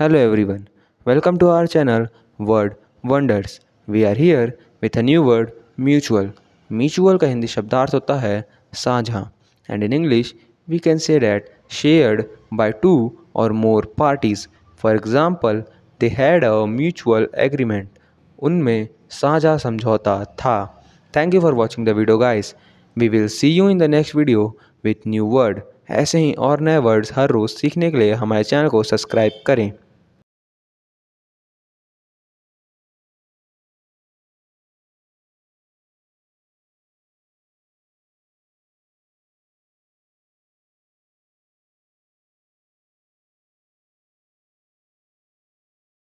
hello everyone welcome to our channel Word Wonders we are here with a new word mutual mutual का हिंदी शब्दार्थ होता है साझा and in English we can say that shared by two or more parties for example they had a mutual agreement उनमें साझा समझौता था thank you for watching the video guys we will see you in the next video with new word ऐसे ही और नए words हर रोज़ सीखने के लिए हमारे चैनल को सब्सक्राइब करें